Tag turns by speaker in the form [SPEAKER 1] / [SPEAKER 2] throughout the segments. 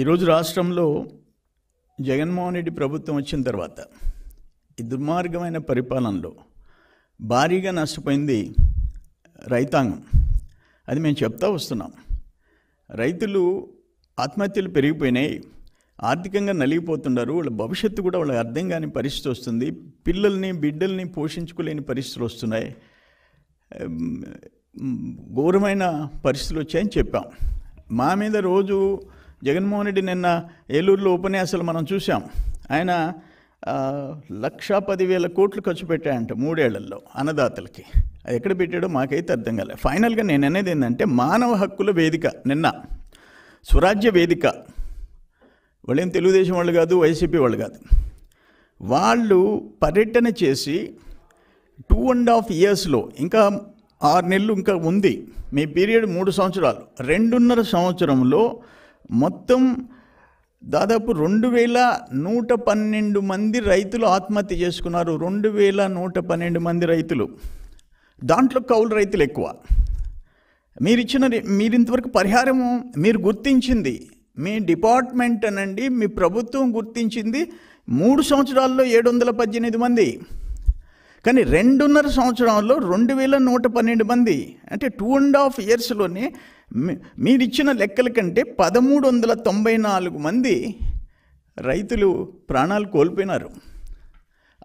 [SPEAKER 1] ఈరోజు రాష్ట్రంలో జగన్మోహన్ రెడ్డి ప్రభుత్వం వచ్చిన తర్వాత ఈ దుర్మార్గమైన పరిపాలనలో భారీగా నష్టపోయింది రైతాంగం అది మేము చెప్తా వస్తున్నాం రైతులు ఆత్మహత్యలు పెరిగిపోయినాయి ఆర్థికంగా నలిగిపోతున్నారు వాళ్ళ భవిష్యత్తు కూడా వాళ్ళకి అర్థం కాని పరిస్థితి వస్తుంది పిల్లల్ని బిడ్డల్ని పోషించుకోలేని పరిస్థితులు వస్తున్నాయి ఘోరమైన పరిస్థితులు వచ్చాయని చెప్పాం మా మీద రోజు జగన్మోహన్ రెడ్డి నిన్న ఏలూరులో ఉపన్యాసాలు మనం చూసాం ఆయన లక్ష పదివేల కోట్లు ఖర్చు పెట్టాయంట మూడేళ్లలో అన్నదాతలకి అది ఎక్కడ పెట్టాడో మాకైతే అర్థం కాలేదు ఫైనల్గా నేను అనేది ఏంటంటే మానవ హక్కుల వేదిక నిన్న స్వరాజ్య వేదిక వాళ్ళేం తెలుగుదేశం వాళ్ళు కాదు వైసీపీ వాళ్ళు కాదు వాళ్ళు పర్యటన చేసి టూ అండ్ హాఫ్ ఇయర్స్లో ఇంకా ఆరు నెలలు ఇంకా ఉంది మీ పీరియడ్ మూడు సంవత్సరాలు రెండున్నర సంవత్సరంలో మొత్తం దాదాపు రెండు వేల నూట పన్నెండు మంది రైతులు ఆత్మహత్య చేసుకున్నారు రెండు వేల నూట పన్నెండు మంది రైతులు దాంట్లో కౌలు రైతులు ఎక్కువ మీరు ఇచ్చిన మీరు ఇంతవరకు పరిహారం మీరు గుర్తించింది మీ డిపార్ట్మెంట్ అనండి మీ ప్రభుత్వం గుర్తించింది మూడు సంవత్సరాల్లో ఏడు వందల పద్దెనిమిది మంది కానీ రెండున్నర సంవత్సరాల్లో రెండు వేల నూట పన్నెండు మంది అంటే టూ అండ్ హాఫ్ ఇయర్స్లోనే మీరిచ్చిన లెక్కల కంటే పదమూడు వందల తొంభై నాలుగు మంది రైతులు ప్రాణాలు కోల్పోయినారు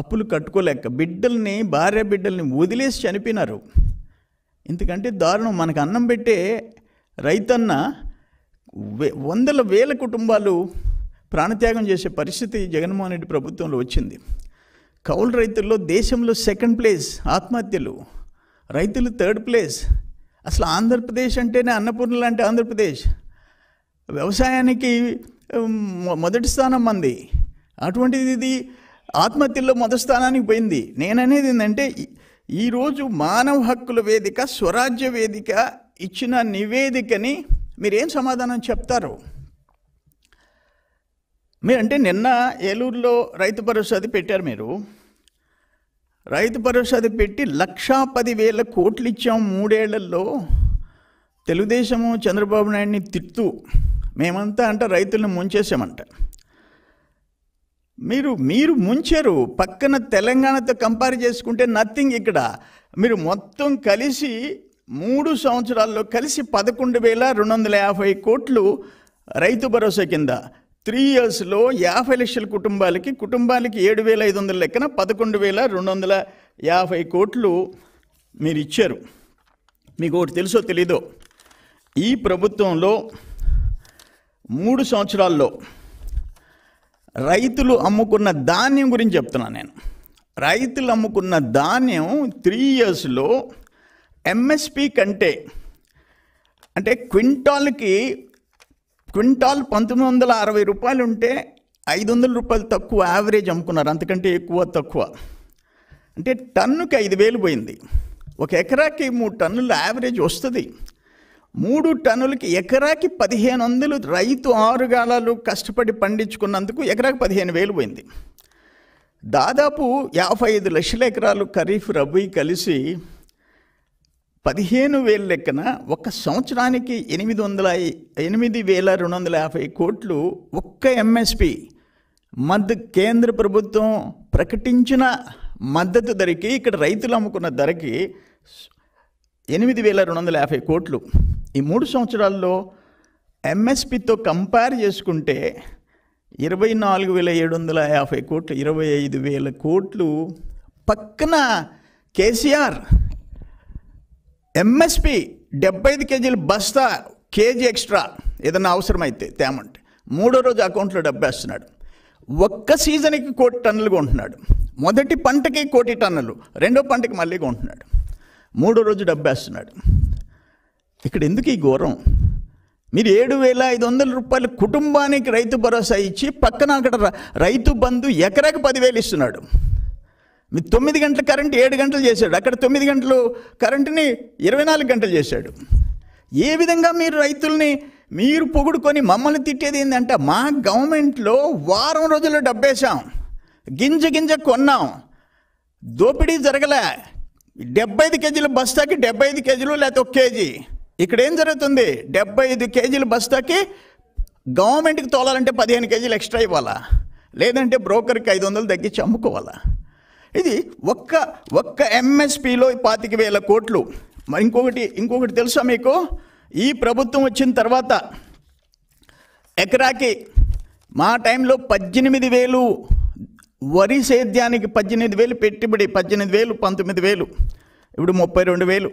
[SPEAKER 1] అప్పులు కట్టుకోలేక బిడ్డల్ని భార్య బిడ్డల్ని వదిలేసి చనిపోయినారు ఎందుకంటే దారుణం మనకు అన్నం పెట్టే రైతన్న వందల వేల కుటుంబాలు ప్రాణత్యాగం చేసే పరిస్థితి జగన్మోహన్ రెడ్డి ప్రభుత్వంలో వచ్చింది కౌలు రైతుల్లో దేశంలో సెకండ్ ప్లేస్ ఆత్మహత్యలు రైతులు థర్డ్ ప్లేస్ అసలు ఆంధ్రప్రదేశ్ అంటేనే అన్నపూర్ణ లాంటి ఆంధ్రప్రదేశ్ వ్యవసాయానికి మొదటి స్థానం మంది అటువంటిది ఇది ఆత్మహత్యల్లో మొదటి స్థానానికి పోయింది నేననేది ఏంటంటే ఈరోజు మానవ హక్కుల వేదిక స్వరాజ్య వేదిక ఇచ్చిన నివేదికని మీరేం సమాధానం చెప్తారు మీరంటే నిన్న ఏలూరులో రైతు అది పెట్టారు మీరు రైతు భరోసా పెట్టి లక్షా పదివేల కోట్లు ఇచ్చాం మూడేళ్లలో తెలుగుదేశము చంద్రబాబు నాయుడిని తిట్టు మేమంతా అంట రైతులను ముంచేసామంట మీరు మీరు ముంచారు పక్కన తెలంగాణతో కంపేర్ చేసుకుంటే నథింగ్ ఇక్కడ మీరు మొత్తం కలిసి మూడు సంవత్సరాల్లో కలిసి పదకొండు వేల రెండు వందల యాభై కోట్లు రైతు భరోసా కింద త్రీ ఇయర్స్లో యాభై లక్షల కుటుంబాలకి కుటుంబాలకి ఏడు వేల ఐదు వందల లెక్కన పదకొండు వేల రెండు వందల యాభై కోట్లు మీరు ఇచ్చారు మీకు ఒకటి తెలుసో తెలీదో ఈ ప్రభుత్వంలో మూడు సంవత్సరాల్లో రైతులు అమ్ముకున్న ధాన్యం గురించి చెప్తున్నాను నేను రైతులు అమ్ముకున్న ధాన్యం త్రీ ఇయర్స్లో ఎంఎస్పి కంటే అంటే క్వింటాల్కి క్వింటాల్ పంతొమ్మిది వందల అరవై రూపాయలు ఉంటే ఐదు వందల రూపాయలు తక్కువ యావరేజ్ అమ్ముకున్నారు అంతకంటే ఎక్కువ తక్కువ అంటే టన్నుకి ఐదు వేలు పోయింది ఒక ఎకరాకి మూడు టన్నుల యావరేజ్ వస్తుంది మూడు టన్నులకి ఎకరాకి పదిహేను వందలు రైతు ఆరుగాలాలు కష్టపడి పండించుకున్నందుకు ఎకరాకి పదిహేను వేలు పోయింది దాదాపు యాభై ఐదు లక్షల ఎకరాలు ఖరీఫ్ రబీ కలిసి పదిహేను వేల లెక్కన ఒక సంవత్సరానికి ఎనిమిది వందల ఎనిమిది వేల రెండు వందల యాభై కోట్లు ఒక్క ఎంఎస్పి మద్ద కేంద్ర ప్రభుత్వం ప్రకటించిన మద్దతు ధరకి ఇక్కడ రైతులు అమ్ముకున్న ధరకి ఎనిమిది వేల రెండు వందల యాభై కోట్లు ఈ మూడు సంవత్సరాల్లో ఎంఎస్పితో కంపేర్ చేసుకుంటే ఇరవై నాలుగు వేల ఏడు వందల యాభై కోట్లు ఇరవై ఐదు వేల కోట్లు పక్కన కేసీఆర్ ఎంఎస్పి డెబ్బై ఐదు కేజీలు బస్తా కేజీ ఎక్స్ట్రా ఏదన్నా అవసరమైతే తేమంటే మూడో రోజు అకౌంట్లో డబ్బేస్తున్నాడు ఒక్క సీజన్కి కోటి టన్నులు కొంటున్నాడు మొదటి పంటకి కోటి టన్నులు రెండో పంటకి మళ్ళీ కొంటున్నాడు మూడో రోజు డబ్బేస్తున్నాడు ఇక్కడ ఎందుకు ఈ ఘోరం మీరు ఏడు వేల ఐదు వందల రూపాయలు కుటుంబానికి రైతు భరోసా ఇచ్చి పక్కన అక్కడ రైతు బంధు ఎకరాకు పదివేలు ఇస్తున్నాడు తొమ్మిది గంటల కరెంట్ ఏడు గంటలు చేశాడు అక్కడ తొమ్మిది గంటలు కరెంటుని ఇరవై నాలుగు గంటలు చేశాడు ఏ విధంగా మీరు రైతుల్ని మీరు పొగుడుకొని మమ్మల్ని తిట్టేది ఏంటంటే మా గవర్నమెంట్లో వారం రోజుల్లో డబ్బేశాం గింజ గింజ కొన్నాం దోపిడీ జరగలే డెబ్బై ఐదు కేజీల బస్తాకి డెబ్బై ఐదు కేజీలు లేకపోతే ఒక కేజీ ఇక్కడ ఏం జరుగుతుంది డెబ్బై ఐదు కేజీలు బస్తాకి గవర్నమెంట్కి తోలాలంటే పదిహేను కేజీలు ఎక్స్ట్రా ఇవ్వాలా లేదంటే బ్రోకర్కి ఐదు వందలు తగ్గించి అమ్ముకోవాలా ఇది ఒక్క ఒక్క ఎంఎస్పిలో పాతిక వేల కోట్లు మరి ఇంకొకటి ఇంకొకటి తెలుసా మీకు ఈ ప్రభుత్వం వచ్చిన తర్వాత ఎకరాకి మా టైంలో పద్దెనిమిది వేలు వరి సేద్యానికి పద్దెనిమిది వేలు పెట్టుబడి పద్దెనిమిది వేలు పంతొమ్మిది వేలు ఇప్పుడు ముప్పై రెండు వేలు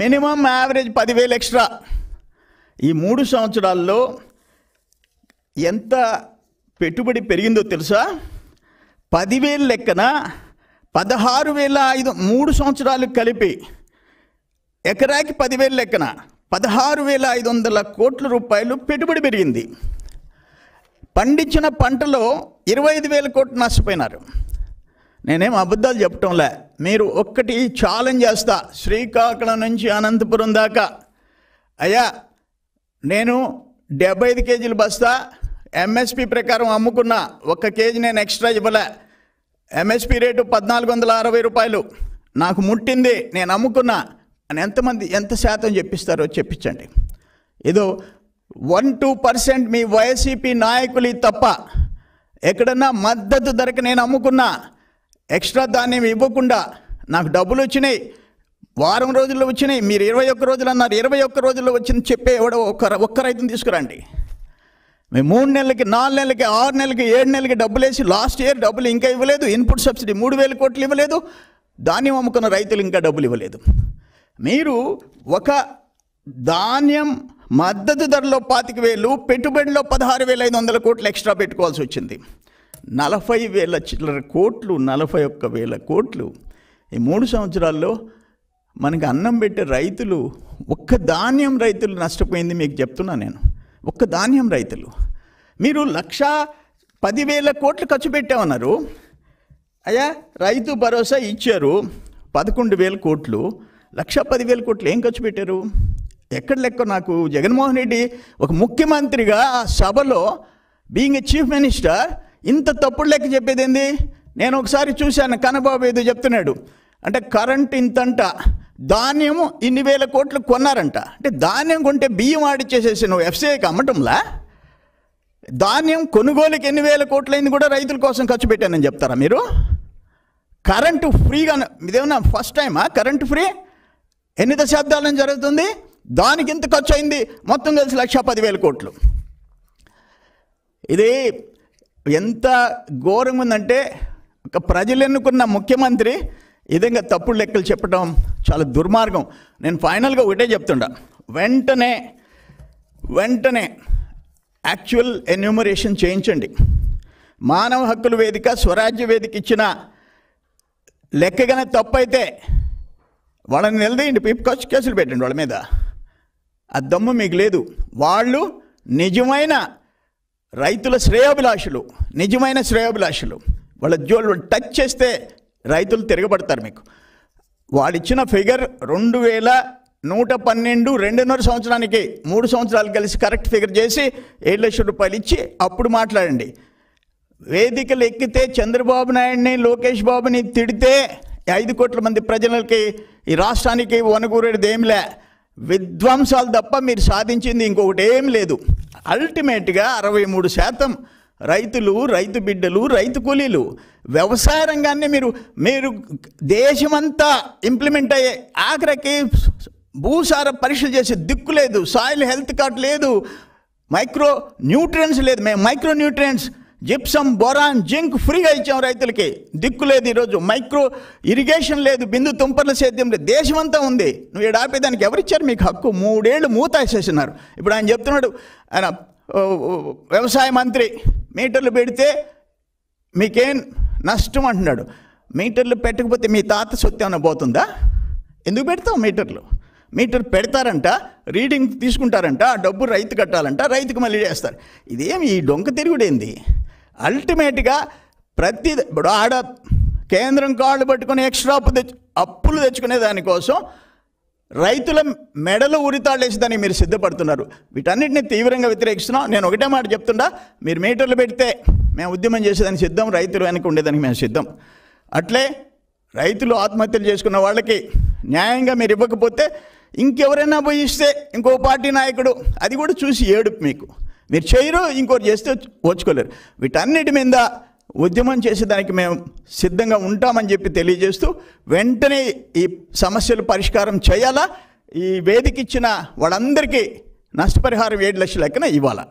[SPEAKER 1] మినిమం యావరేజ్ పదివేలు ఎక్స్ట్రా ఈ మూడు సంవత్సరాల్లో ఎంత పెట్టుబడి పెరిగిందో తెలుసా పదివేలు లెక్కన పదహారు వేల ఐదు మూడు సంవత్సరాలు కలిపి ఎకరాకి పదివేలు లెక్కన పదహారు వేల ఐదు వందల కోట్ల రూపాయలు పెట్టుబడి పెరిగింది పండించిన పంటలో ఇరవై ఐదు వేల కోట్లు నష్టపోయినారు నేనేం అబద్ధాలు చెప్పటంలే మీరు ఒక్కటి ఛాలెంజ్ చేస్తా శ్రీకాకుళం నుంచి అనంతపురం దాకా అయ్యా నేను డెబ్బై ఐదు కేజీలు బస్తా ఎంఎస్పి ప్రకారం అమ్ముకున్న ఒక్క కేజీ నేను ఎక్స్ట్రా ఇవ్వలే ఎంఎస్పి రేటు పద్నాలుగు వందల అరవై రూపాయలు నాకు ముట్టింది నేను అమ్ముకున్నా అని ఎంతమంది ఎంత శాతం చెప్పిస్తారో చెప్పించండి ఏదో వన్ టూ పర్సెంట్ మీ వైసీపీ e నాయకులు తప్ప ఎక్కడన్నా మద్దతు ధరకు నేను అమ్ముకున్నా ఎక్స్ట్రా ధాన్యం ఇవ్వకుండా నాకు డబ్బులు వచ్చినాయి వారం రోజుల్లో వచ్చినాయి మీరు ఇరవై ఒక్క రోజులు అన్నారు ఇరవై ఒక్క రోజుల్లో వచ్చింది చెప్పే ఎవడో ఒక్క ఒక్క రైతుని తీసుకురండి మేము మూడు నెలలకి నాలుగు నెలలకి ఆరు నెలలకి ఏడు నెలలకి డబ్బులు వేసి లాస్ట్ ఇయర్ డబ్బులు ఇంకా ఇవ్వలేదు ఇన్పుట్ సబ్సిడీ మూడు వేల కోట్లు ఇవ్వలేదు ధాన్యం అమ్ముకున్న రైతులు ఇంకా డబ్బులు ఇవ్వలేదు మీరు ఒక ధాన్యం మద్దతు ధరలో పాతిక వేలు పెట్టుబడిలో పదహారు వేల ఐదు వందల కోట్లు ఎక్స్ట్రా పెట్టుకోవాల్సి వచ్చింది నలభై వేల చిల్లర కోట్లు నలభై ఒక్క వేల కోట్లు ఈ మూడు సంవత్సరాల్లో మనకి అన్నం పెట్టే రైతులు ఒక్క ధాన్యం రైతులు నష్టపోయింది మీకు చెప్తున్నా నేను ఒక్క ధాన్యం రైతులు మీరు లక్ష పదివేల కోట్లు ఖర్చు పెట్టామన్నారు అయ్యా రైతు భరోసా ఇచ్చారు పదకొండు వేల కోట్లు లక్ష పదివేల కోట్లు ఏం ఖర్చు పెట్టారు ఎక్కడ లెక్క నాకు జగన్మోహన్ రెడ్డి ఒక ముఖ్యమంత్రిగా ఆ సభలో బీయింగ్ ఏ చీఫ్ మినిస్టర్ ఇంత తప్పుడు లెక్క చెప్పేది ఏంది నేను ఒకసారి చూశాను కనబాబు ఏదో చెప్తున్నాడు అంటే కరెంట్ ఇంతంట ధాన్యము ఇన్ని వేల కోట్లు కొన్నారంట అంటే ధాన్యం కొంటే బియ్యం ఆడిచ్చేసేసి నువ్వు ఎఫ్సీఐకి అమ్మటంలా ధాన్యం కొనుగోలుకి ఎన్ని వేల కోట్లయింది కూడా రైతుల కోసం ఖర్చు పెట్టానని చెప్తారా మీరు కరెంటు ఫ్రీగా ఇదేమన్నా ఫస్ట్ టైమా కరెంటు ఫ్రీ ఎన్ని నుంచి జరుగుతుంది దానికి ఇంత ఖర్చు అయింది మొత్తం కలిసి లక్ష పదివేల కోట్లు ఇది ఎంత ఘోరంగా ఉందంటే ఒక ప్రజలు ఎన్నుకున్న ముఖ్యమంత్రి విధంగా తప్పుడు లెక్కలు చెప్పడం చాలా దుర్మార్గం నేను ఫైనల్గా ఒకటే చెప్తుండా వెంటనే వెంటనే యాక్చువల్ ఎన్యూమరేషన్ చేయించండి మానవ హక్కుల వేదిక స్వరాజ్య వేదిక ఇచ్చిన లెక్కగానే తప్పైతే వాళ్ళని నిలదీయండి ఖర్చు కేసులు పెట్టండి వాళ్ళ మీద ఆ దమ్ము మీకు లేదు వాళ్ళు నిజమైన రైతుల శ్రేయోభిలాషులు నిజమైన శ్రేయోభిలాషులు వాళ్ళ జోలు టచ్ చేస్తే రైతులు తిరగబడతారు మీకు వాడిచ్చిన ఫిగర్ రెండు వేల నూట పన్నెండు రెండున్నర సంవత్సరానికి మూడు సంవత్సరాలు కలిసి కరెక్ట్ ఫిగర్ చేసి ఏడు లక్షల రూపాయలు ఇచ్చి అప్పుడు మాట్లాడండి వేదికలు ఎక్కితే చంద్రబాబు నాయుడిని లోకేష్ బాబుని తిడితే ఐదు కోట్ల మంది ప్రజలకి ఈ రాష్ట్రానికి వనగూరేది ఏంలే విధ్వంసాలు తప్ప మీరు సాధించింది ఇంకొకటి ఏం లేదు అల్టిమేట్గా అరవై మూడు శాతం రైతులు రైతు బిడ్డలు రైతు కూలీలు వ్యవసాయ రంగాన్ని మీరు మీరు దేశమంతా ఇంప్లిమెంట్ అయ్యే ఆఖరికి భూసార పరీక్షలు చేసే దిక్కు లేదు సాయిల్ హెల్త్ కార్డ్ లేదు మైక్రో న్యూట్రియన్స్ లేదు మేము micro nutrients gypsum boron zinc ఫ్రీగా ఇచ్చాం రైతులకి దిక్కు లేదు ఈరోజు మైక్రో ఇరిగేషన్ లేదు బిందు తుంపర్ల సేద్యం లేదు దేశమంతా ఉంది నువ్వు ఏడాపేదానికి ఎవరిచ్చారు మీకు హక్కు మూడేళ్ళు మూత వేసేసినారు ఇప్పుడు ఆయన చెప్తున్నాడు ఆయన వ్యవసాయ మంత్రి మీటర్లు పెడితే మీకేం నష్టం అంటున్నాడు మీటర్లు పెట్టకపోతే మీ తాత సొత్తు ఏమైనా పోతుందా ఎందుకు పెడతావు మీటర్లు మీటర్ పెడతారంట రీడింగ్ తీసుకుంటారంట ఆ డబ్బు రైతు కట్టాలంట రైతుకు మళ్ళీ చేస్తారు ఇదేమి ఈ డొంక తిరుగుడేంది అల్టిమేట్గా ప్రతి ఇప్పుడు ఆడ కేంద్రం కాళ్ళు పట్టుకుని ఎక్స్ట్రా అప్పు తెచ్చు అప్పులు తెచ్చుకునే దానికోసం రైతుల మెడలు ఉరితాళ్ళేసి దాన్ని మీరు సిద్ధపడుతున్నారు వీటన్నిటిని తీవ్రంగా వ్యతిరేకిస్తున్నాం నేను ఒకటే మాట చెప్తుండా మీరు మీటర్లు పెడితే మేము ఉద్యమం చేసేదానికి సిద్ధం రైతులు వెనక ఉండేదానికి మేము సిద్ధం అట్లే రైతులు ఆత్మహత్యలు చేసుకున్న వాళ్ళకి న్యాయంగా మీరు ఇవ్వకపోతే ఇంకెవరైనా పోయి ఇస్తే ఇంకో పార్టీ నాయకుడు అది కూడా చూసి ఏడుపు మీకు మీరు చేయరు ఇంకోటి చేస్తే ఓచుకోలేరు వీటన్నిటి మీద ఉద్యమం చేసేదానికి మేము సిద్ధంగా ఉంటామని చెప్పి తెలియజేస్తూ వెంటనే ఈ సమస్యలు పరిష్కారం చేయాలా ఈ వేదిక ఇచ్చిన వాళ్ళందరికీ నష్టపరిహారం ఏడు లక్షల లెక్కన ఇవ్వాలా